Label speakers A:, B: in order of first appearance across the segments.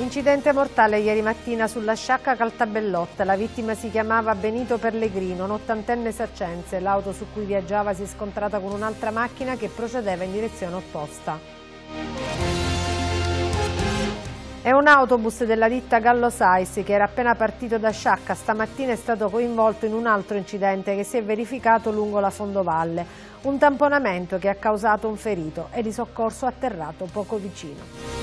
A: Incidente mortale ieri mattina sulla sciacca Caltabellotta. La vittima si chiamava Benito Pellegrino, un ottantenne saccense. L'auto su cui viaggiava si è scontrata con un'altra macchina che procedeva in direzione opposta. È un autobus della ditta Gallo Sais che era appena partito da Sciacca. Stamattina è stato coinvolto in un altro incidente che si è verificato lungo la fondovalle. Un tamponamento che ha causato un ferito e di soccorso atterrato poco vicino.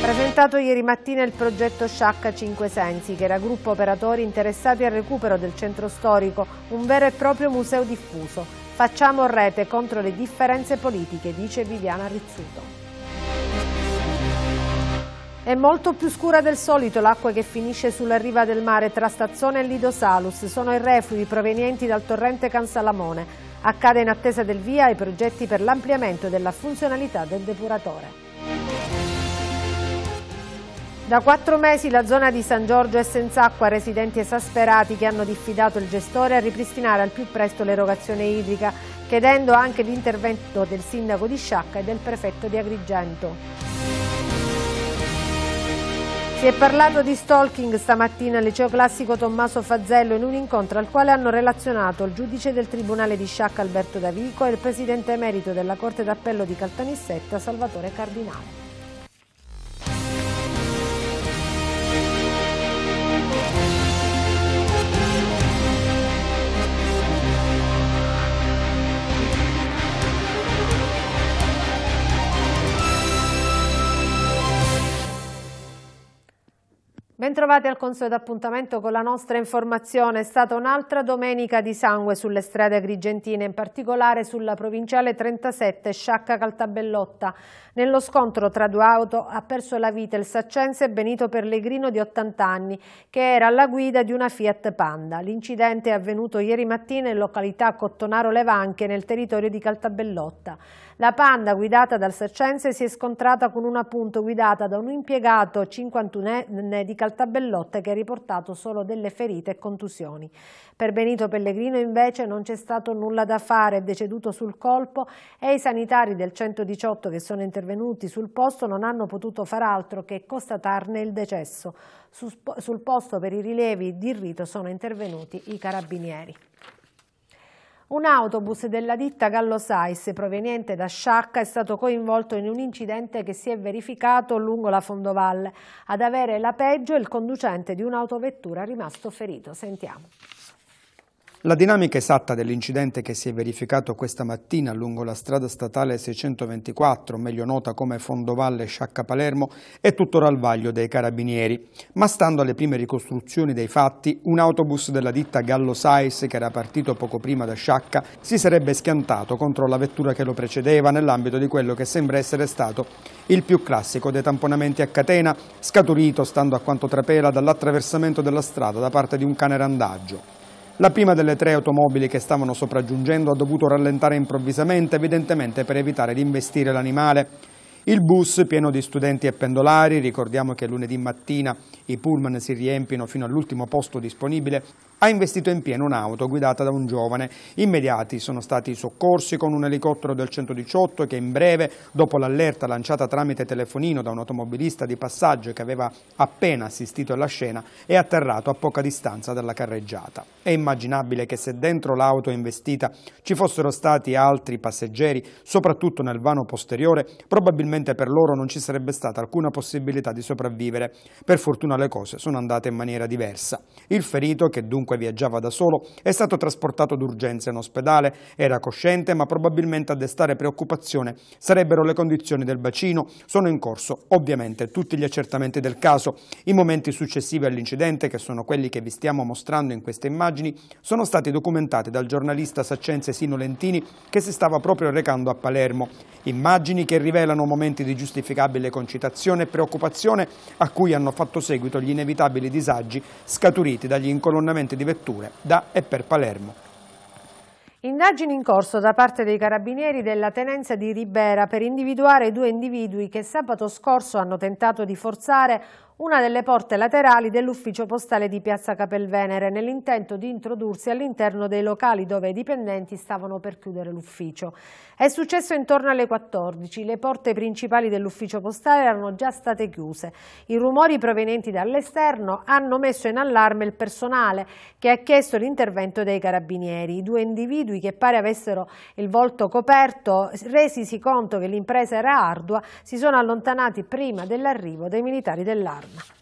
A: Presentato ieri mattina il progetto Sciacca Cinque Sensi, che era gruppo operatori interessati al recupero del centro storico, un vero e proprio museo diffuso. Facciamo rete contro le differenze politiche, dice Viviana Rizzuto. È molto più scura del solito l'acqua che finisce sulla riva del mare tra Stazzone e Lido Salus. Sono i reflui provenienti dal torrente Can Salamone. Accade in attesa del via i progetti per l'ampliamento della funzionalità del depuratore. Da quattro mesi la zona di San Giorgio è senza acqua, residenti esasperati che hanno diffidato il gestore a ripristinare al più presto l'erogazione idrica, chiedendo anche l'intervento del sindaco di Sciacca e del prefetto di Agrigento. Si è parlato di stalking stamattina al liceo classico Tommaso Fazzello in un incontro al quale hanno relazionato il giudice del Tribunale di Sciacca Alberto Davico e il presidente emerito della Corte d'Appello di Caltanissetta Salvatore Cardinale. Bentrovati al consueto appuntamento con la nostra informazione. È stata un'altra domenica di sangue sulle strade agrigentine, in particolare sulla provinciale 37 Sciacca Caltabellotta. Nello scontro tra due auto ha perso la vita il saccense Benito Pellegrino di 80 anni, che era alla guida di una Fiat Panda. L'incidente è avvenuto ieri mattina in località Cottonaro Levanche, nel territorio di Caltabellotta. La Panda, guidata dal saccense, si è scontrata con una punto guidata da un impiegato 51enne di Caltabellotta al tabellotte che ha riportato solo delle ferite e contusioni. Per Benito Pellegrino invece non c'è stato nulla da fare, è deceduto sul colpo e i sanitari del 118 che sono intervenuti sul posto non hanno potuto far altro che constatarne il decesso. Sul posto per i rilievi di rito sono intervenuti i carabinieri. Un autobus della ditta Gallo Sais proveniente da Sciacca è stato coinvolto in un incidente che si è verificato lungo la fondovalle. Ad avere la peggio è il conducente di un'autovettura rimasto ferito. Sentiamo.
B: La dinamica esatta dell'incidente che si è verificato questa mattina lungo la strada statale 624, meglio nota come Fondovalle Sciacca Palermo, è tuttora al vaglio dei carabinieri. Ma stando alle prime ricostruzioni dei fatti, un autobus della ditta Gallo Sais, che era partito poco prima da Sciacca, si sarebbe schiantato contro la vettura che lo precedeva nell'ambito di quello che sembra essere stato il più classico dei tamponamenti a catena, scaturito, stando a quanto trapela, dall'attraversamento della strada da parte di un cane randaggio. La prima delle tre automobili che stavano sopraggiungendo ha dovuto rallentare improvvisamente, evidentemente per evitare di investire l'animale. Il bus, pieno di studenti e pendolari, ricordiamo che lunedì mattina i pullman si riempiono fino all'ultimo posto disponibile, ha investito in pieno un'auto guidata da un giovane. Immediati sono stati i soccorsi con un elicottero del 118 che in breve, dopo l'allerta lanciata tramite telefonino da un automobilista di passaggio che aveva appena assistito alla scena, è atterrato a poca distanza dalla carreggiata. È immaginabile che se dentro l'auto investita ci fossero stati altri passeggeri, soprattutto nel vano posteriore, probabilmente per loro non ci sarebbe stata alcuna possibilità di sopravvivere. Per fortuna le cose sono andate in maniera diversa. Il ferito, che dunque dunque viaggiava da solo, è stato trasportato d'urgenza in ospedale. Era cosciente, ma probabilmente a destare preoccupazione sarebbero le condizioni del bacino. Sono in corso, ovviamente, tutti gli accertamenti del caso. I momenti successivi all'incidente, che sono quelli che vi stiamo mostrando in queste immagini, sono stati documentati dal giornalista Saccenze Sino Lentini, che si stava proprio recando a Palermo. Immagini che rivelano momenti di giustificabile concitazione e preoccupazione a cui hanno fatto seguito gli inevitabili disagi scaturiti dagli incolonnamenti di vetture da e per Palermo.
A: Indagini in corso da parte dei carabinieri della tenenza di Ribera per individuare due individui che sabato scorso hanno tentato di forzare una delle porte laterali dell'ufficio postale di Piazza Capelvenere nell'intento di introdursi all'interno dei locali dove i dipendenti stavano per chiudere l'ufficio. È successo intorno alle 14, le porte principali dell'ufficio postale erano già state chiuse. I rumori provenienti dall'esterno hanno messo in allarme il personale che ha chiesto l'intervento dei carabinieri. I due individui che pare avessero il volto coperto, resisi conto che l'impresa era ardua, si sono allontanati prima dell'arrivo dei militari dell'arma. bottom.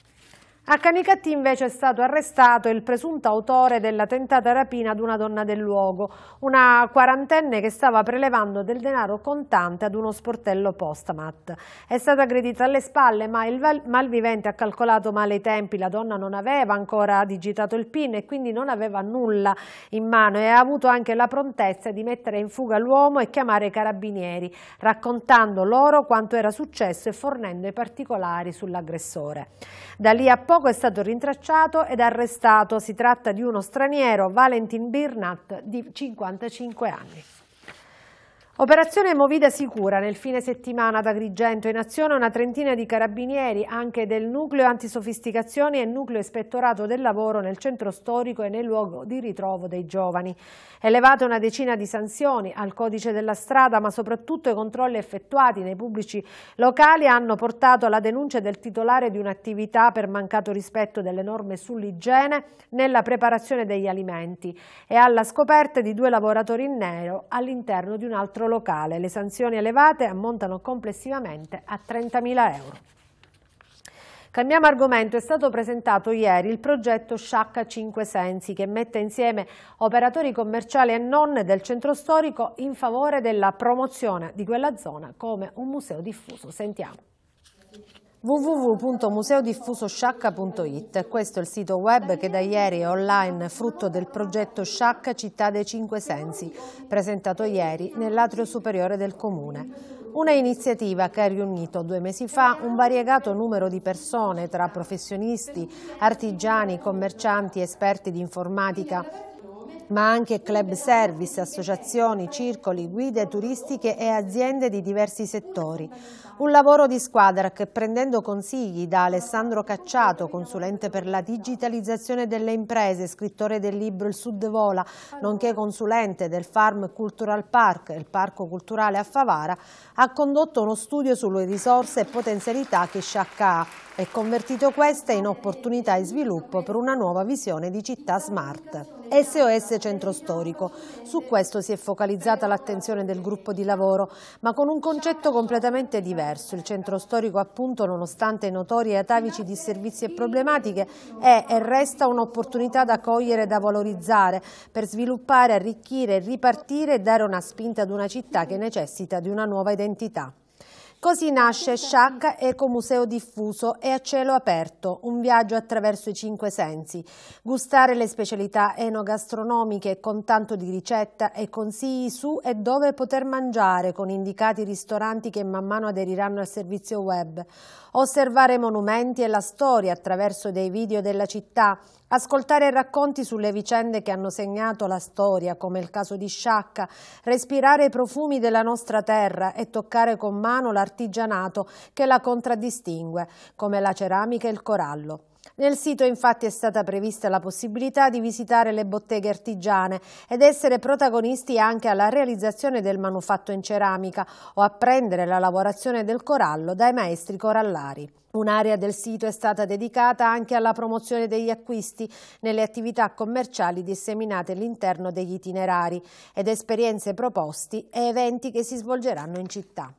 A: A Canicatti invece è stato arrestato il presunto autore della tentata rapina ad una donna del luogo, una quarantenne che stava prelevando del denaro contante ad uno sportello Postamat. È stata aggredita alle spalle ma il malvivente ha calcolato male i tempi, la donna non aveva ancora digitato il PIN e quindi non aveva nulla in mano e ha avuto anche la prontezza di mettere in fuga l'uomo e chiamare i carabinieri, raccontando loro quanto era successo e fornendo i particolari sull'aggressore. Da lì a poco poco è stato rintracciato ed arrestato. Si tratta di uno straniero, Valentin Birnat, di 55 anni. Operazione Movida Sicura. Nel fine settimana ad Agrigento in azione una trentina di carabinieri anche del nucleo antisofisticazioni e nucleo ispettorato del lavoro nel centro storico e nel luogo di ritrovo dei giovani. Elevate una decina di sanzioni al codice della strada ma soprattutto i controlli effettuati nei pubblici locali hanno portato alla denuncia del titolare di un'attività per mancato rispetto delle norme sull'igiene nella preparazione degli alimenti e alla scoperta di due lavoratori in nero all'interno di un altro teatro locale. Le sanzioni elevate ammontano complessivamente a 30.000 euro. Cambiamo argomento, è stato presentato ieri il progetto Sciacca 5 Sensi che mette insieme operatori commerciali e non del centro storico in favore della promozione di quella zona come un museo diffuso. Sentiamo www.museodiffusosciacca.it. Questo è il sito web che da ieri è online frutto del progetto Sciacca Città dei Cinque Sensi, presentato ieri nell'atrio superiore del Comune. Una iniziativa che ha riunito due mesi fa un variegato numero di persone tra professionisti, artigiani, commercianti, esperti di informatica ma anche club service, associazioni, circoli, guide turistiche e aziende di diversi settori. Un lavoro di squadra che prendendo consigli da Alessandro Cacciato, consulente per la digitalizzazione delle imprese, scrittore del libro Il Sud Vola, nonché consulente del Farm Cultural Park, il parco culturale a Favara, ha condotto uno studio sulle risorse e potenzialità che Sciacca ha e convertito queste in opportunità e sviluppo per una nuova visione di città smart. SOS base centro storico. Su questo si è focalizzata l'attenzione del gruppo di lavoro, ma con un concetto completamente diverso. Il centro storico appunto, nonostante notori e atavici disservizi e problematiche, è e resta un'opportunità da cogliere e da valorizzare per sviluppare, arricchire, ripartire e dare una spinta ad una città che necessita di una nuova identità. Così nasce Eco Museo Diffuso e a cielo aperto, un viaggio attraverso i cinque sensi. Gustare le specialità enogastronomiche con tanto di ricetta e consigli su e dove poter mangiare con indicati ristoranti che man mano aderiranno al servizio web osservare monumenti e la storia attraverso dei video della città, ascoltare racconti sulle vicende che hanno segnato la storia, come il caso di Sciacca, respirare i profumi della nostra terra e toccare con mano l'artigianato che la contraddistingue, come la ceramica e il corallo. Nel sito infatti è stata prevista la possibilità di visitare le botteghe artigiane ed essere protagonisti anche alla realizzazione del manufatto in ceramica o apprendere la lavorazione del corallo dai maestri corallari. Un'area del sito è stata dedicata anche alla promozione degli acquisti nelle attività commerciali disseminate all'interno degli itinerari ed esperienze proposti e eventi che si svolgeranno in città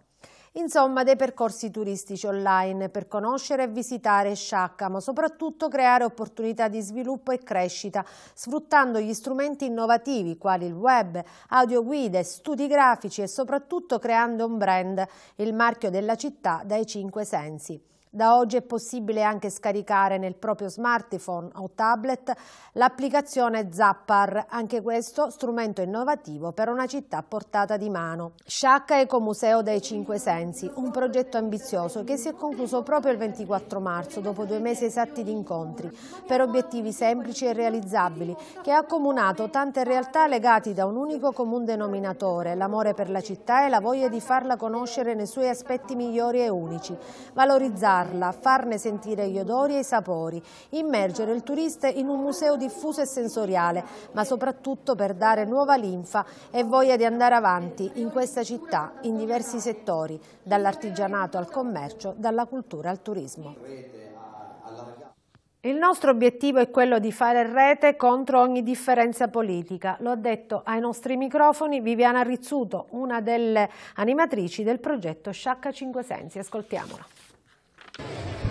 A: insomma dei percorsi turistici online per conoscere e visitare Sciacca, ma soprattutto creare opportunità di sviluppo e crescita, sfruttando gli strumenti innovativi quali il web, audioguide, studi grafici e soprattutto creando un brand, il marchio della città dai cinque sensi. Da oggi è possibile anche scaricare nel proprio smartphone o tablet l'applicazione Zappar, anche questo strumento innovativo per una città portata di mano. Sciacca Ecomuseo dei Cinque Sensi, un progetto ambizioso che si è concluso proprio il 24 marzo, dopo due mesi esatti di incontri, per obiettivi semplici e realizzabili, che ha accomunato tante realtà legate da un unico comune denominatore, l'amore per la città e la voglia di farla conoscere nei suoi aspetti migliori e unici, valorizzarla ammirarla, farne sentire gli odori e i sapori, immergere il turista in un museo diffuso e sensoriale, ma soprattutto per dare nuova linfa e voglia di andare avanti in questa città in diversi settori, dall'artigianato al commercio, dalla cultura al turismo. Il nostro obiettivo è quello di fare rete contro ogni differenza politica, lo ha detto ai nostri microfoni Viviana Rizzuto, una delle animatrici del progetto Sciacca Cinque Sensi. Ascoltiamola.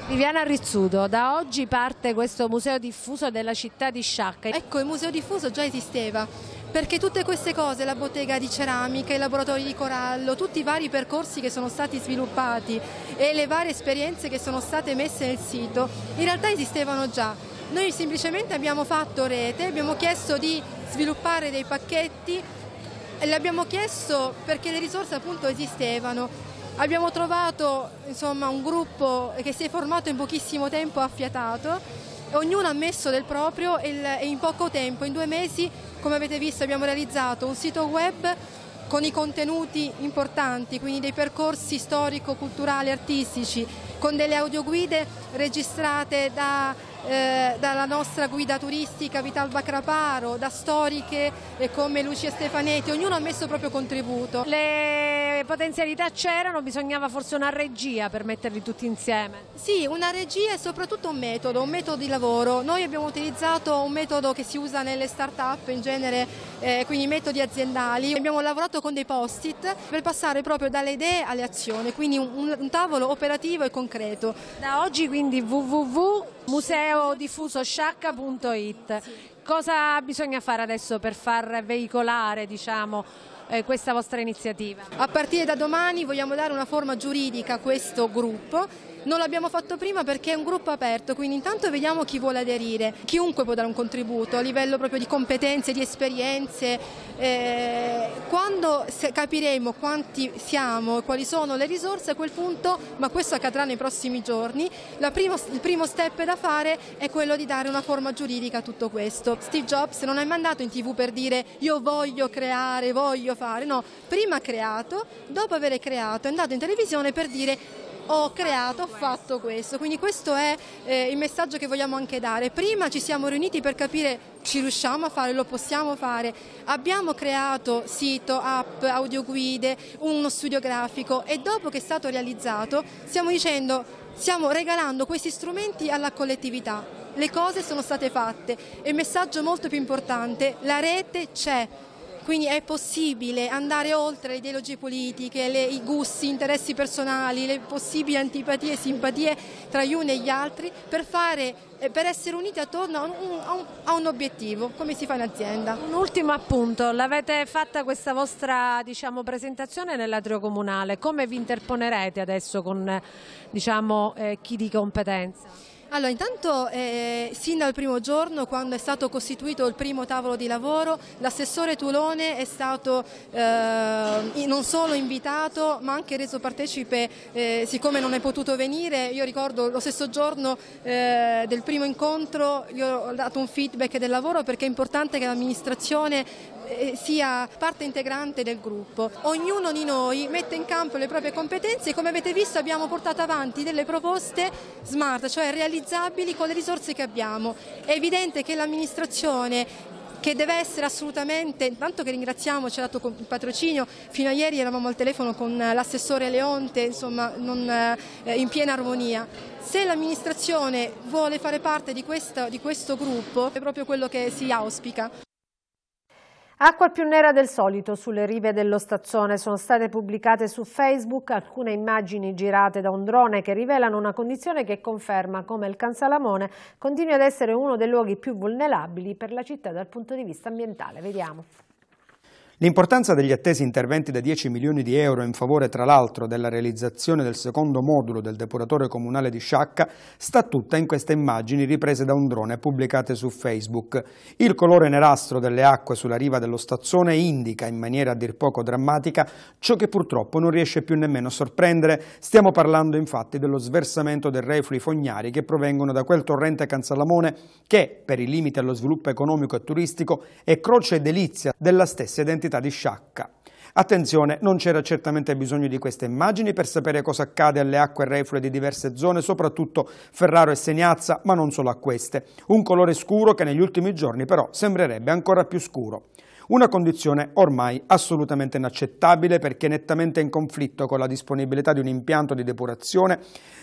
C: Viviana Rizzuto, da oggi parte questo museo diffuso della città di Sciacca. Ecco, il museo diffuso già esisteva, perché tutte queste cose, la bottega di ceramica, i laboratori di corallo, tutti i vari percorsi che sono stati sviluppati e le varie esperienze che sono state messe nel sito, in realtà esistevano già. Noi semplicemente abbiamo fatto rete, abbiamo chiesto di sviluppare dei pacchetti e le abbiamo chiesto perché le risorse appunto esistevano Abbiamo trovato insomma, un gruppo che si è formato in pochissimo tempo, affiatato, ognuno ha messo del proprio e in poco tempo, in due mesi, come avete visto, abbiamo realizzato un sito web con i contenuti importanti, quindi dei percorsi storico-culturali, artistici, con delle audioguide registrate da, eh, dalla nostra guida turistica Vital Bacraparo, da storiche eh, come Lucia Stefanetti, ognuno ha messo il proprio contributo. Le potenzialità c'erano, bisognava forse una regia per metterli tutti insieme. Sì, una regia e soprattutto un metodo, un metodo di lavoro. Noi abbiamo utilizzato un metodo che si usa nelle start-up in genere, eh, quindi metodi aziendali. Abbiamo lavorato con dei post-it per passare proprio dalle idee alle azioni, quindi un, un tavolo operativo e concreto. Da oggi quindi www.museodiffusosciacca.it. Sì.
A: Cosa bisogna fare adesso per far veicolare, diciamo, eh, questa vostra iniziativa?
C: A partire da domani vogliamo dare una forma giuridica a questo gruppo non l'abbiamo fatto prima perché è un gruppo aperto, quindi intanto vediamo chi vuole aderire. Chiunque può dare un contributo a livello proprio di competenze, di esperienze. Eh, quando capiremo quanti siamo e quali sono le risorse, a quel punto, ma questo accadrà nei prossimi giorni, primo, il primo step da fare è quello di dare una forma giuridica a tutto questo. Steve Jobs non è mai andato in tv per dire io voglio creare, voglio fare, no, prima ha creato, dopo aver creato è andato in televisione per dire ho creato, ho fatto questo. Quindi questo è eh, il messaggio che vogliamo anche dare. Prima ci siamo riuniti per capire ci riusciamo a fare, lo possiamo fare. Abbiamo creato sito, app, audioguide, uno studio grafico e dopo che è stato realizzato stiamo dicendo, stiamo regalando questi strumenti alla collettività. Le cose sono state fatte e il messaggio molto più importante, la rete c'è quindi è possibile andare oltre le ideologie politiche, le, i gusti, gli interessi personali, le possibili antipatie e simpatie tra gli uni e gli altri per, fare, eh, per essere uniti attorno a un, a, un, a un, obiettivo, come si fa in azienda. Un ultimo appunto, l'avete fatta questa vostra diciamo, presentazione
A: nell'atrio comunale, come vi interponerete adesso con diciamo, eh, chi di
C: competenza? Allora, intanto eh, sin dal primo giorno, quando è stato costituito il primo tavolo di lavoro, l'assessore Tulone è stato eh, non solo invitato ma anche reso partecipe, eh, siccome non è potuto venire, io ricordo lo stesso giorno eh, del primo incontro, io ho dato un feedback del lavoro perché è importante che l'amministrazione eh, sia parte integrante del gruppo. Ognuno di noi mette in campo le proprie competenze e come avete visto abbiamo portato avanti delle proposte smart, cioè realizzabili con le risorse che abbiamo. È evidente che l'amministrazione che deve essere assolutamente, intanto che ringraziamo, ci ha dato il patrocinio, fino a ieri eravamo al telefono con l'assessore Leonte, insomma non, eh, in piena armonia. Se l'amministrazione vuole fare parte di questo, di questo gruppo è proprio quello che si auspica.
A: Acqua più nera del solito sulle rive dello Stazzone sono state pubblicate su Facebook alcune immagini girate da un drone che rivelano una condizione che conferma come il Cansalamone continui ad essere uno dei luoghi più vulnerabili per la città dal punto di vista ambientale. Vediamo.
B: L'importanza degli attesi interventi da 10 milioni di euro in favore, tra l'altro, della realizzazione del secondo modulo del depuratore comunale di Sciacca sta tutta in queste immagini riprese da un drone pubblicate su Facebook. Il colore nerastro delle acque sulla riva dello stazzone indica in maniera a dir poco drammatica ciò che purtroppo non riesce più nemmeno a sorprendere. Stiamo parlando infatti dello sversamento dei reflui fognari che provengono da quel torrente Canzalamone che, per i limiti allo sviluppo economico e turistico, è croce e delizia della stessa identità l'identità di Sciacca. Attenzione, non c'era certamente bisogno di queste immagini per sapere cosa accade alle acque reflue di diverse zone, soprattutto Ferraro e Segnazza, ma non solo a queste. Un colore scuro che negli ultimi giorni però sembrerebbe ancora più scuro. Una condizione ormai assolutamente inaccettabile perché nettamente in conflitto con la disponibilità di un impianto di depurazione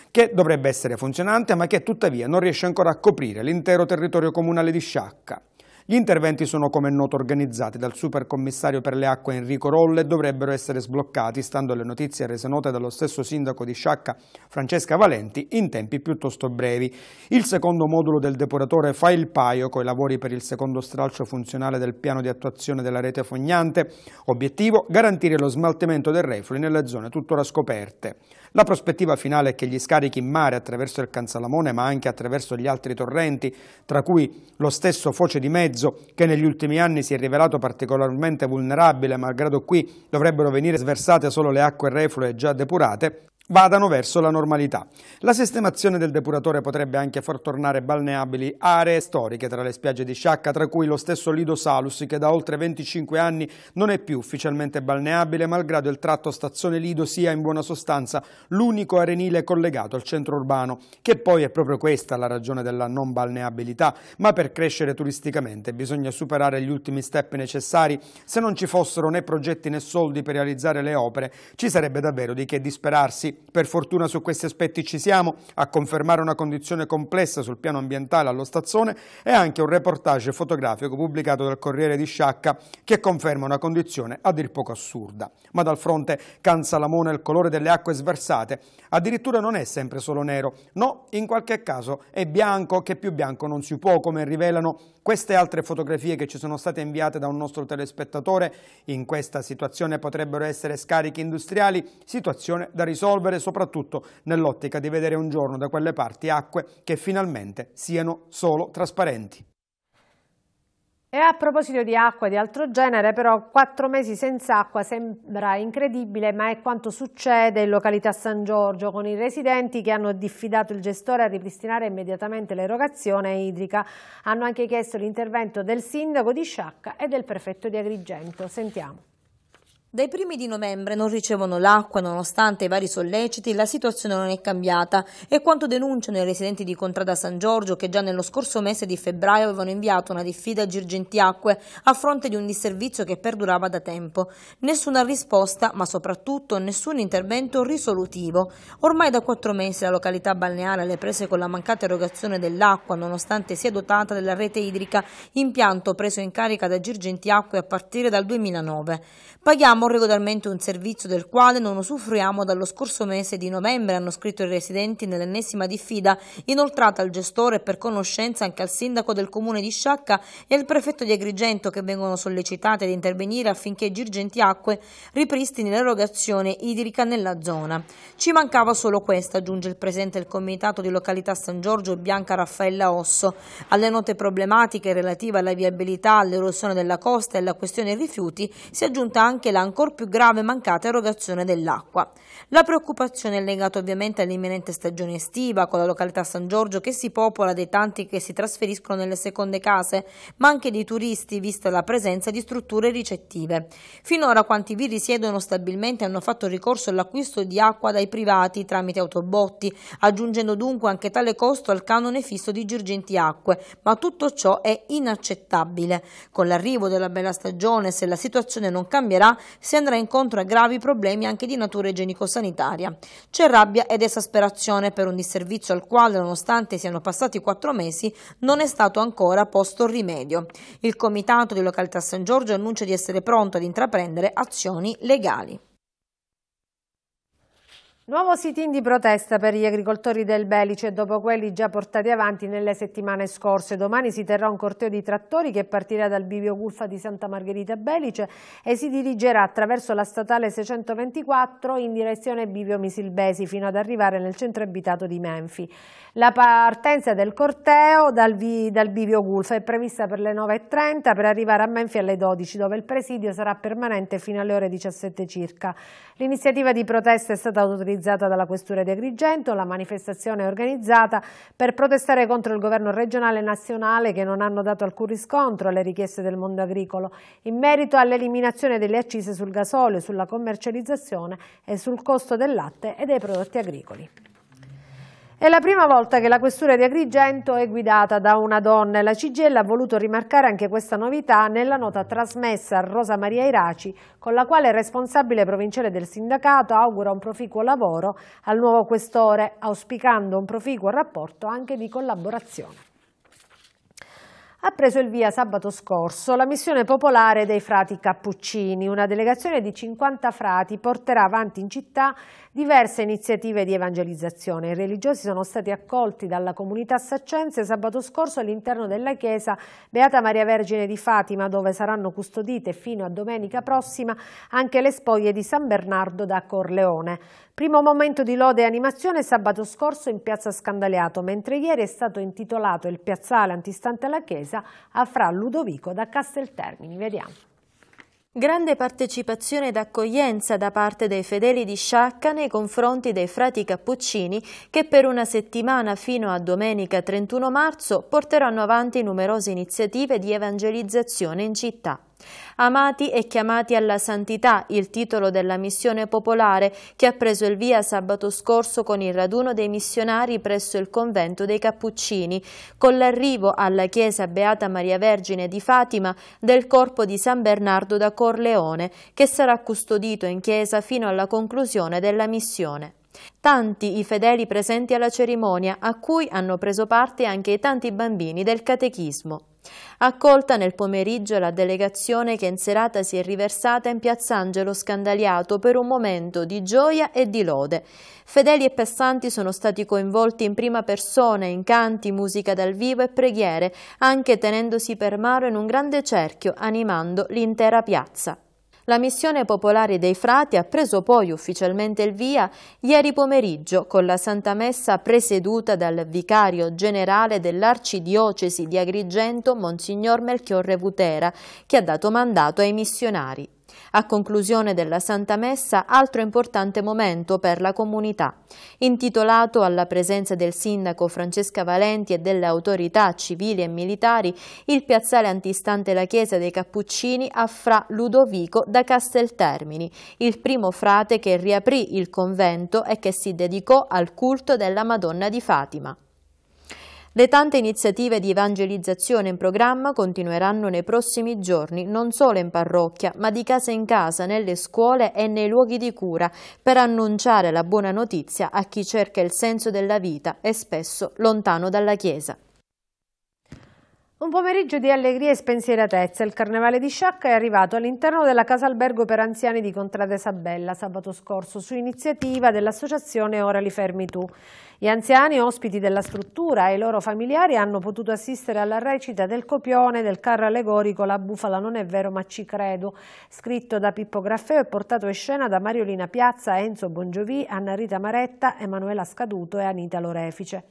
B: che dovrebbe essere funzionante ma che tuttavia non riesce ancora a coprire l'intero territorio comunale di Sciacca. Gli interventi sono come noto organizzati dal supercommissario per le acque Enrico Rolle e dovrebbero essere sbloccati, stando alle notizie rese note dallo stesso sindaco di Sciacca Francesca Valenti, in tempi piuttosto brevi. Il secondo modulo del depuratore fa il paio coi lavori per il secondo stralcio funzionale del piano di attuazione della rete fognante, obiettivo garantire lo smaltimento del reflui nelle zone tuttora scoperte. La prospettiva finale è che gli scarichi in mare attraverso il Canzalamone ma anche attraverso gli altri torrenti, tra cui lo stesso Foce di Mezzo, mezzo che negli ultimi anni si è rivelato particolarmente vulnerabile, malgrado qui dovrebbero venire sversate solo le acque reflue già depurate, vadano verso la normalità. La sistemazione del depuratore potrebbe anche far tornare balneabili aree storiche tra le spiagge di Sciacca, tra cui lo stesso Lido Salus, che da oltre 25 anni non è più ufficialmente balneabile, malgrado il tratto stazione Lido sia in buona sostanza l'unico arenile collegato al centro urbano, che poi è proprio questa la ragione della non balneabilità, ma per crescere turisticamente bisogna superare gli ultimi step necessari, se non ci fossero né progetti né soldi per realizzare le opere, ci sarebbe davvero di che disperarsi. Per fortuna su questi aspetti ci siamo, a confermare una condizione complessa sul piano ambientale allo stazzone e anche un reportage fotografico pubblicato dal Corriere di Sciacca che conferma una condizione a dir poco assurda. Ma dal fronte Cansalamone il colore delle acque sversate addirittura non è sempre solo nero, no, in qualche caso è bianco che più bianco non si può, come rivelano queste altre fotografie che ci sono state inviate da un nostro telespettatore. In questa situazione potrebbero essere scarichi industriali, situazione da risolvere muovere soprattutto nell'ottica di vedere un giorno da quelle parti acque che finalmente siano solo trasparenti.
A: E a proposito di acqua di altro genere, però quattro mesi senza acqua sembra incredibile, ma è quanto succede in località San Giorgio, con i residenti che hanno diffidato il gestore a ripristinare immediatamente l'erogazione idrica. Hanno anche chiesto l'intervento del sindaco di Sciacca e del prefetto di Agrigento. Sentiamo. Dai primi di novembre non
D: ricevono l'acqua e nonostante i vari solleciti la situazione non è cambiata e quanto denunciano i residenti di Contrada San Giorgio che già nello scorso mese di febbraio avevano inviato una diffida a Girgentiacque a fronte di un disservizio che perdurava da tempo. Nessuna risposta ma soprattutto nessun intervento risolutivo. Ormai da quattro mesi la località balneare alle prese con la mancata erogazione dell'acqua nonostante sia dotata della rete idrica, impianto preso in carica da Girgentiacque a partire dal 2009. Paghiamo Offriamo regolarmente un servizio del quale non usufruiamo dallo scorso mese di novembre, hanno scritto i residenti nell'ennesima diffida inoltrata al gestore e per conoscenza anche al sindaco del comune di Sciacca e al prefetto di Agrigento che vengono sollecitati ad intervenire affinché Girgenti Acque ripristini l'erogazione idrica nella zona. Ci mancava solo questa, aggiunge il presente del comitato di località San Giorgio Bianca Raffaella Osso. Alle note problematiche relative alla viabilità, all'erosione della costa e alla questione rifiuti si è aggiunta anche l'ancoraggio ancor più grave mancata erogazione dell'acqua. La preoccupazione è legata ovviamente all'imminente stagione estiva, con la località San Giorgio che si popola dei tanti che si trasferiscono nelle seconde case, ma anche dei turisti, vista la presenza di strutture ricettive. Finora quanti vi risiedono stabilmente hanno fatto ricorso all'acquisto di acqua dai privati tramite autobotti, aggiungendo dunque anche tale costo al canone fisso di Girgenti Acque, ma tutto ciò è inaccettabile. Con l'arrivo della bella stagione, se la situazione non cambierà, si andrà incontro a gravi problemi anche di natura igienico-sanitaria sanitaria. C'è rabbia ed esasperazione per un disservizio al quale, nonostante siano passati quattro mesi, non è stato ancora posto rimedio. Il Comitato di Località San Giorgio annuncia di essere pronto ad intraprendere azioni legali.
A: Nuovo sit-in di protesta per gli agricoltori del Belice dopo quelli già portati avanti nelle settimane scorse. Domani si terrà un corteo di trattori che partirà dal bivio Gulfa di Santa Margherita Belice e si dirigerà attraverso la statale 624 in direzione bivio Misilbesi fino ad arrivare nel centro abitato di Menfi. La partenza del corteo dal, dal bivio Gulfa è prevista per le 9.30 per arrivare a Menfi alle 12 dove il presidio sarà permanente fino alle ore 17 circa. L'iniziativa di protesta è stata autorizzata organizzata dalla Questura di Agrigento, la manifestazione è organizzata per protestare contro il governo regionale e nazionale che non hanno dato alcun riscontro alle richieste del mondo agricolo in merito all'eliminazione delle accise sul gasolio, sulla commercializzazione e sul costo del latte e dei prodotti agricoli. È la prima volta che la questura di Agrigento è guidata da una donna e la CGL ha voluto rimarcare anche questa novità nella nota trasmessa a Rosa Maria Iraci con la quale il responsabile provinciale del sindacato augura un proficuo lavoro al nuovo questore auspicando un proficuo rapporto anche di collaborazione ha preso il via sabato scorso la missione popolare dei frati cappuccini. Una delegazione di 50 frati porterà avanti in città diverse iniziative di evangelizzazione. I religiosi sono stati accolti dalla comunità saccense sabato scorso all'interno della chiesa Beata Maria Vergine di Fatima, dove saranno custodite fino a domenica prossima anche le spoglie di San Bernardo da Corleone. Primo momento di lode e animazione sabato scorso in piazza Scandaliato, mentre ieri è stato intitolato il piazzale antistante alla chiesa Pisa a Fra Ludovico da Casteltermini. Vediamo. Grande partecipazione ed accoglienza da parte
E: dei fedeli di Sciacca nei confronti dei frati cappuccini che per una settimana fino a domenica 31 marzo porteranno avanti numerose iniziative di evangelizzazione in città. Amati e chiamati alla santità, il titolo della missione popolare che ha preso il via sabato scorso con il raduno dei missionari presso il convento dei Cappuccini, con l'arrivo alla chiesa Beata Maria Vergine di Fatima del corpo di San Bernardo da Corleone, che sarà custodito in chiesa fino alla conclusione della missione. Tanti i fedeli presenti alla cerimonia, a cui hanno preso parte anche i tanti bambini del catechismo. Accolta nel pomeriggio la delegazione che in serata si è riversata in piazza Angelo Scandaliato per un momento di gioia e di lode. Fedeli e passanti sono stati coinvolti in prima persona in canti, musica dal vivo e preghiere, anche tenendosi per mano in un grande cerchio, animando l'intera piazza. La missione popolare dei frati ha preso poi ufficialmente il via ieri pomeriggio con la Santa Messa presieduta dal vicario generale dell'Arcidiocesi di Agrigento, Monsignor Melchiorre Vutera, che ha dato mandato ai missionari. A conclusione della Santa Messa, altro importante momento per la comunità, intitolato alla presenza del sindaco Francesca Valenti e delle autorità civili e militari, il piazzale antistante la chiesa dei Cappuccini a Fra Ludovico da Casteltermini, il primo frate che riaprì il convento e che si dedicò al culto della Madonna di Fatima. Le tante iniziative di evangelizzazione in programma continueranno nei prossimi giorni, non solo in parrocchia, ma di casa in casa, nelle scuole e nei luoghi di cura, per annunciare la buona notizia a chi cerca il senso della vita e spesso lontano dalla Chiesa.
A: Un pomeriggio di allegria e spensieratezza. Il carnevale di Sciacca è arrivato all'interno della casa albergo per anziani di Contrada Isabella sabato scorso su iniziativa dell'associazione Ora li fermi tu. Gli anziani ospiti della struttura e i loro familiari hanno potuto assistere alla recita del copione del carro allegorico La bufala non è vero ma ci credo, scritto da Pippo Graffeo e portato in scena da Mariolina Piazza, Enzo Bongiovì, Anna Rita Maretta, Emanuela Scaduto e Anita Lorefice.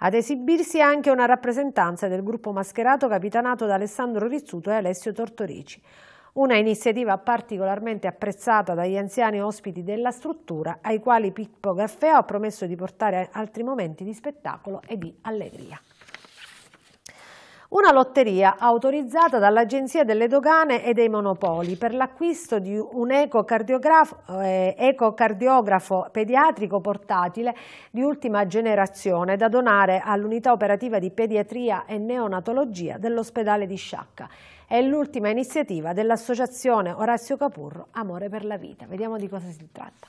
A: Ad esibirsi anche una rappresentanza del gruppo mascherato capitanato da Alessandro Rizzuto e Alessio Tortorici una iniziativa particolarmente apprezzata dagli anziani ospiti della struttura, ai quali Pippo Caffè ha promesso di portare altri momenti di spettacolo e di allegria. Una lotteria autorizzata dall'Agenzia delle Dogane e dei Monopoli per l'acquisto di un ecocardiografo, eh, ecocardiografo, pediatrico portatile di ultima generazione da donare all'unità operativa di pediatria e neonatologia dell'ospedale di Sciacca. È l'ultima iniziativa dell'associazione Orazio Capurro Amore per la Vita. Vediamo di cosa si tratta.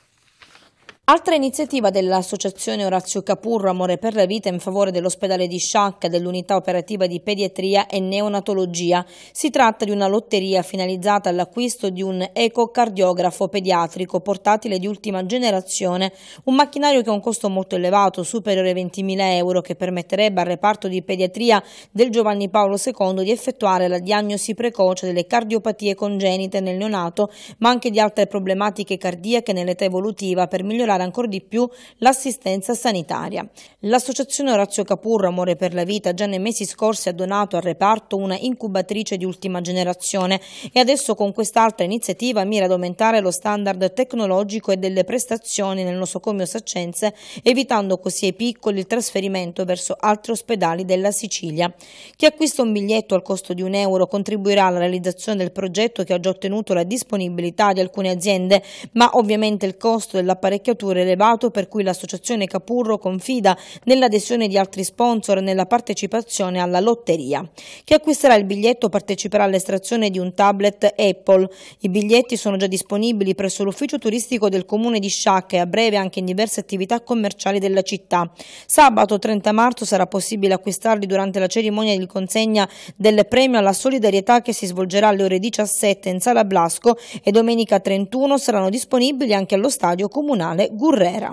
D: Altra iniziativa dell'associazione Orazio Capurro Amore per la Vita in favore dell'ospedale di Sciacca, dell'unità operativa di pediatria e neonatologia. Si tratta di una lotteria finalizzata all'acquisto di un ecocardiografo pediatrico portatile di ultima generazione, un macchinario che ha un costo molto elevato, superiore ai 20.000 euro, che permetterebbe al reparto di pediatria del Giovanni Paolo II di effettuare la diagnosi precoce delle cardiopatie congenite nel neonato, ma anche di altre problematiche cardiache nell'età evolutiva per migliorare migliorare ancora di più l'assistenza sanitaria. L'associazione Orazio Capurro Amore per la Vita già nei mesi scorsi ha donato al reparto una incubatrice di ultima generazione e adesso con quest'altra iniziativa mira ad aumentare lo standard tecnologico e delle prestazioni nel nosocomio Saccenze, evitando così ai piccoli il trasferimento verso altri ospedali della Sicilia. Chi acquista un biglietto al costo di un euro contribuirà alla realizzazione del progetto che ha già ottenuto la disponibilità di alcune aziende, ma ovviamente il costo dell'apparecchiatura futuro elevato per cui l'associazione Capurro confida nell'adesione di altri sponsor nella partecipazione alla lotteria. Chi acquisterà il biglietto parteciperà all'estrazione di un tablet Apple. I biglietti sono già disponibili presso l'ufficio turistico del comune di Sciacca e a breve anche in diverse attività commerciali della città. Sabato 30 marzo sarà possibile acquistarli durante la cerimonia di consegna del premio alla solidarietà che si svolgerà alle ore 17 in Sala Blasco e domenica 31 saranno disponibili anche allo stadio comunale Gurrera.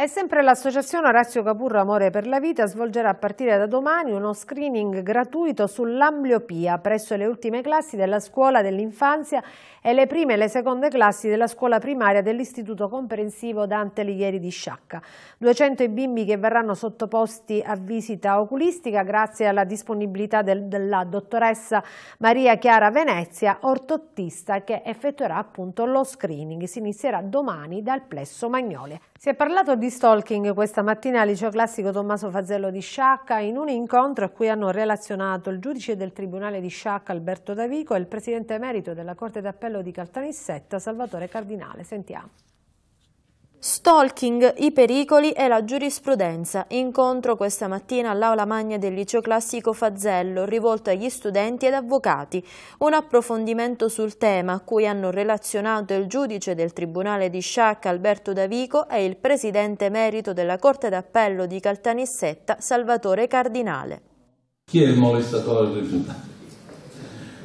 A: E sempre l'associazione Orazio Capurro Amore per la Vita svolgerà a partire da domani uno screening gratuito sull'ambliopia presso le ultime classi della scuola dell'infanzia e le prime e le seconde classi della scuola primaria dell'Istituto Comprensivo Dante Alighieri di Sciacca. 200 i bimbi che verranno sottoposti a visita oculistica grazie alla disponibilità del, della dottoressa Maria Chiara Venezia, ortottista, che effettuerà appunto lo screening. Si inizierà domani dal Plesso Magnole. Si è parlato di stalking questa mattina al liceo classico Tommaso Fazzello di Sciacca in un incontro a cui hanno relazionato il giudice del Tribunale di Sciacca Alberto Davico e il presidente emerito della Corte d'Appello di Caltanissetta Salvatore Cardinale. Sentiamo.
E: Stalking, i pericoli e la giurisprudenza. Incontro questa mattina all'Aula Magna del Liceo Classico Fazzello, rivolto agli studenti ed avvocati. Un approfondimento sul tema, a cui hanno relazionato il giudice del Tribunale di Sciacca Alberto Davico e il presidente emerito della Corte d'Appello di Caltanissetta, Salvatore Cardinale.
F: Chi è il molestatore del rifiutato?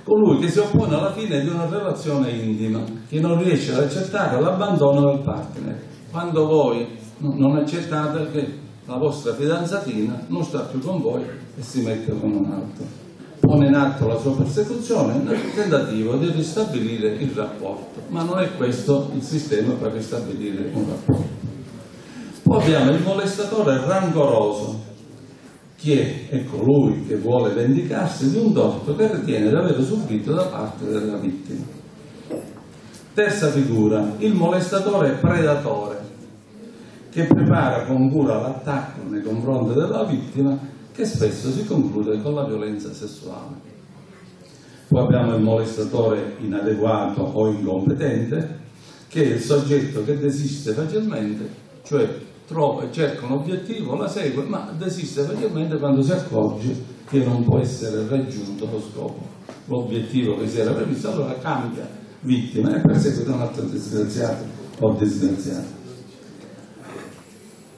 F: Colui che si oppone alla fine di una relazione intima, che non riesce ad accettare l'abbandono del partner quando voi non accettate che la vostra fidanzatina non sta più con voi e si mette con un altro. Pone in atto la sua persecuzione nel tentativo di ristabilire il rapporto, ma non è questo il sistema per ristabilire un rapporto. Poi abbiamo il molestatore rancoroso, che è colui che vuole vendicarsi di un torto che ritiene di aver subito da parte della vittima. Terza figura, il molestatore predatore che prepara con cura l'attacco nei confronti della vittima che spesso si conclude con la violenza sessuale. Poi abbiamo il molestatore inadeguato o incompetente, che è il soggetto che desiste facilmente, cioè trova, cerca un obiettivo, la segue, ma desiste facilmente quando si accorge che non può essere raggiunto lo scopo, l'obiettivo che si era previsto, allora cambia vittima e persegue un altro desidenziato o desidenziato.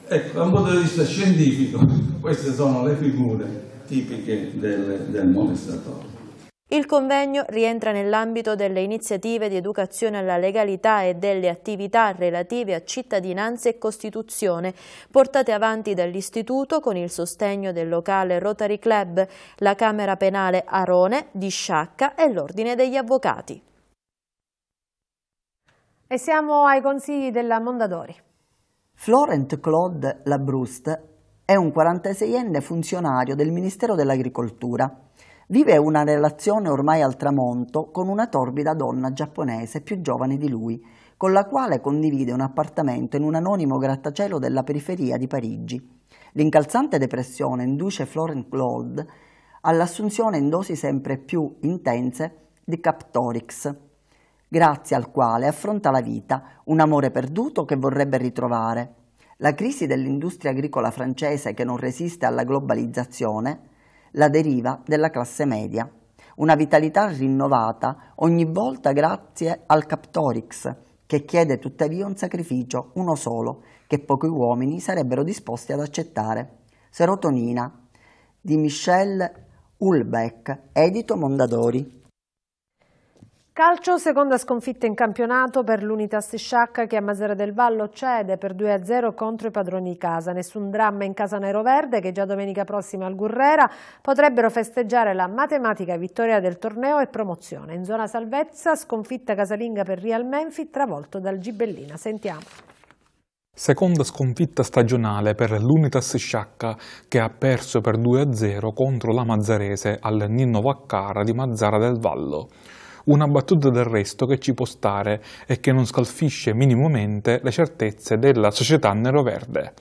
F: Ecco, da un punto di vista scientifico, queste sono le figure tipiche del, del molestatore.
E: Il convegno rientra nell'ambito delle iniziative di educazione alla legalità e delle attività relative a cittadinanza e Costituzione portate avanti dall'Istituto con il sostegno del locale Rotary Club, la Camera Penale Arone di Sciacca
A: e l'Ordine degli Avvocati. E siamo ai consigli della Mondadori.
G: Florent Claude Labrouste è un 46enne funzionario del Ministero dell'Agricoltura. Vive una relazione ormai al tramonto con una torbida donna giapponese più giovane di lui, con la quale condivide un appartamento in un anonimo grattacielo della periferia di Parigi. L'incalzante depressione induce Florent Claude all'assunzione in dosi sempre più intense di Captorix, grazie al quale affronta la vita, un amore perduto che vorrebbe ritrovare. La crisi dell'industria agricola francese che non resiste alla globalizzazione, la deriva della classe media. Una vitalità rinnovata ogni volta grazie al Captorix, che chiede tuttavia un sacrificio, uno solo, che pochi uomini sarebbero disposti ad accettare. Serotonina di Michel Ulbeck, edito Mondadori.
A: Calcio, seconda sconfitta in campionato per l'Unità Sciacca che a Masera del Vallo cede per 2-0 contro i padroni di casa. Nessun dramma in casa Neroverde che già domenica prossima al Gurrera potrebbero festeggiare la matematica vittoria del torneo e promozione. In zona salvezza sconfitta casalinga per Real Menfi travolto dal Gibellina. Sentiamo.
H: Seconda sconfitta stagionale per l'Unitas Sciacca che ha perso per 2-0 contro la Mazzarese al Nino Vaccara di Mazzara del Vallo una battuta del resto che ci può stare e che non scalfisce minimamente le certezze della società nero-verde.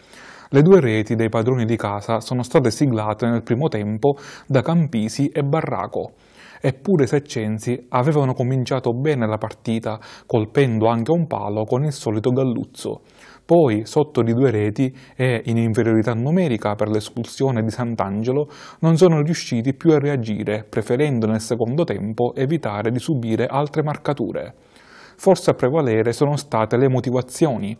H: Le due reti dei padroni di casa sono state siglate nel primo tempo da Campisi e Barraco. Eppure Seccenzi avevano cominciato bene la partita, colpendo anche un palo con il solito galluzzo. Poi, sotto di due reti e in inferiorità numerica per l'espulsione di Sant'Angelo, non sono riusciti più a reagire, preferendo nel secondo tempo evitare di subire altre marcature forse a prevalere sono state le motivazioni.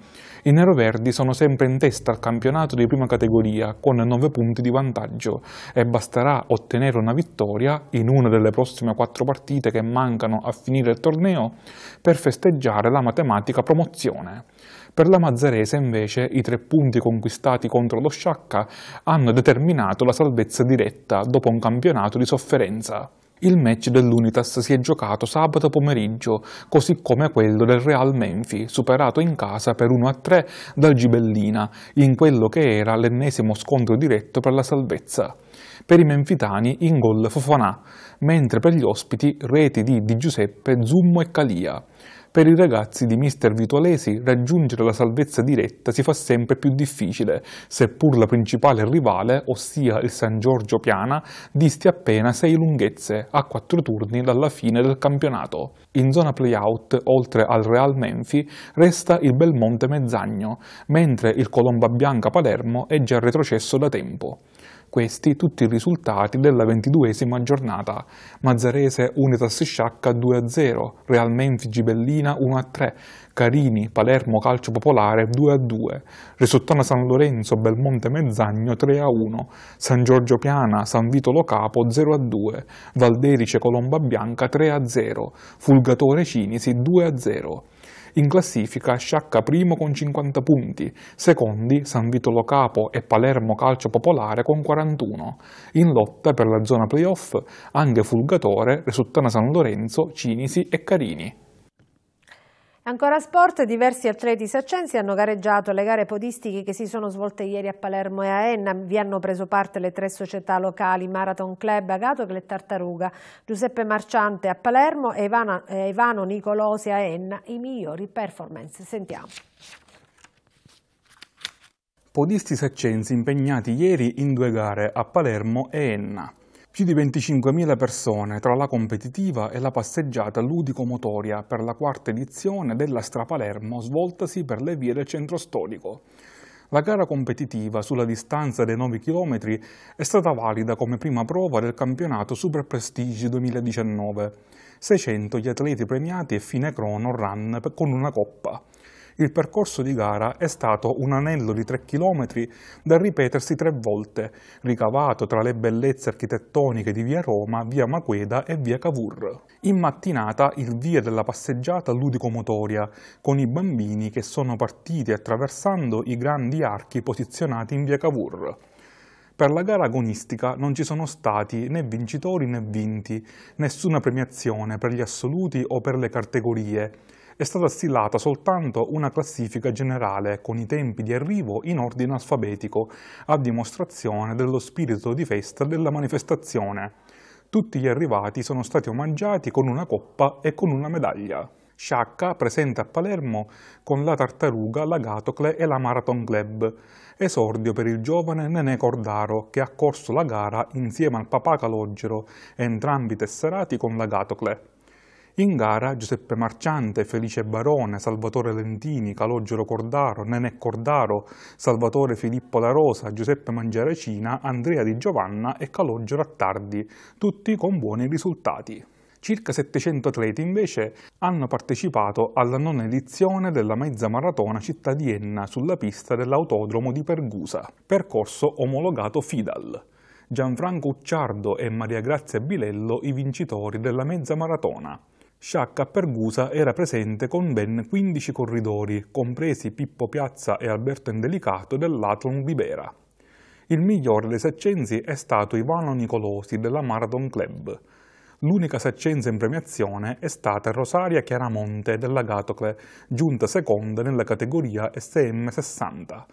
H: I neroverdi sono sempre in testa al campionato di prima categoria con 9 punti di vantaggio e basterà ottenere una vittoria in una delle prossime 4 partite che mancano a finire il torneo per festeggiare la matematica promozione. Per la Mazzarese invece i tre punti conquistati contro lo Sciacca hanno determinato la salvezza diretta dopo un campionato di sofferenza. Il match dell'Unitas si è giocato sabato pomeriggio, così come quello del Real Menfi, superato in casa per 1-3 dal Gibellina, in quello che era l'ennesimo scontro diretto per la salvezza per i menfitani in gol Fofonà, mentre per gli ospiti reti di Di Giuseppe, Zummo e Calia. Per i ragazzi di Mister Vitolesi raggiungere la salvezza diretta si fa sempre più difficile, seppur la principale rivale, ossia il San Giorgio Piana, disti appena sei lunghezze, a quattro turni dalla fine del campionato. In zona playout, oltre al Real Menfi, resta il Belmonte Mezzagno, mentre il Colomba Bianca Palermo è già retrocesso da tempo questi tutti i risultati della ventiduesima giornata. Mazzarese Unitas Sciacca 2-0, Real Menfi Gibellina 1-3, Carini Palermo Calcio Popolare 2-2, Risottana San Lorenzo Belmonte Mezzagno 3-1, San Giorgio Piana San Vitolo Capo 0-2, Valderice Colomba Bianca 3-0, Fulgatore Cinisi 2-0. In classifica Sciacca primo con 50 punti, secondi San Vitolo Capo e Palermo Calcio Popolare con 41. In lotta per la zona playoff anche Fulgatore, Resuttana San Lorenzo, Cinisi e Carini.
A: Ancora sport, diversi atleti saccensi hanno gareggiato alle gare podistiche che si sono svolte ieri a Palermo e a Enna. Vi hanno preso parte le tre società locali, Marathon Club, Agatocle e Tartaruga. Giuseppe Marciante a Palermo e Ivano, eh, Ivano Nicolosi a Enna, i migliori performance. Sentiamo.
H: Podisti saccensi impegnati ieri in due gare a Palermo e Enna. Più di 25.000 persone tra la competitiva e la passeggiata ludico-motoria per la quarta edizione della Strapalermo svoltasi per le vie del centro storico. La gara competitiva sulla distanza dei 9 km è stata valida come prima prova del campionato Super Prestige 2019. 600 gli atleti premiati e fine crono run con una coppa. Il percorso di gara è stato un anello di 3 km da ripetersi tre volte, ricavato tra le bellezze architettoniche di via Roma, via Maqueda e via Cavour. In mattinata il via della passeggiata ludico-motoria, con i bambini che sono partiti attraversando i grandi archi posizionati in via Cavour. Per la gara agonistica non ci sono stati né vincitori né vinti, nessuna premiazione per gli assoluti o per le categorie è stata stilata soltanto una classifica generale con i tempi di arrivo in ordine alfabetico, a dimostrazione dello spirito di festa della manifestazione. Tutti gli arrivati sono stati omaggiati con una coppa e con una medaglia. Sciacca, presente a Palermo con la Tartaruga, la Gatocle e la Marathon Club, esordio per il giovane Nenè Cordaro che ha corso la gara insieme al papà Calogero, entrambi tesserati con la Gatocle. In gara Giuseppe Marciante, Felice Barone, Salvatore Lentini, Calogero Cordaro, Nenè Cordaro, Salvatore Filippo La Rosa, Giuseppe Mangiarecina, Andrea Di Giovanna e Calogero Attardi, tutti con buoni risultati. Circa 700 atleti invece hanno partecipato alla nona edizione della mezza maratona città di Enna sulla pista dell'autodromo di Pergusa, percorso omologato FIDAL. Gianfranco Ucciardo e Maria Grazia Bilello i vincitori della mezza maratona. Sciacca Pergusa era presente con ben 15 corridori, compresi Pippo Piazza e Alberto Indelicato dell'Atlon Bibera. Il migliore dei saccensi è stato Ivano Nicolosi della Marathon Club. L'unica saccenza in premiazione è stata Rosaria Chiaramonte della Gatocle, giunta seconda nella categoria SM60.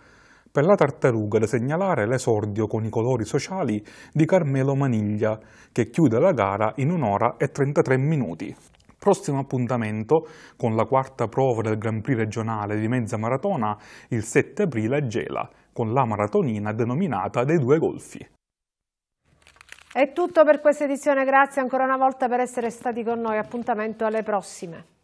H: Per la tartaruga da segnalare l'esordio con i colori sociali di Carmelo Maniglia, che chiude la gara in un'ora e 33 minuti. Prossimo appuntamento con la quarta prova del Grand Prix regionale di mezza maratona il 7 aprile a Gela, con la maratonina denominata dei due golfi.
A: È tutto per questa edizione, grazie ancora una volta per essere stati con noi, appuntamento alle prossime.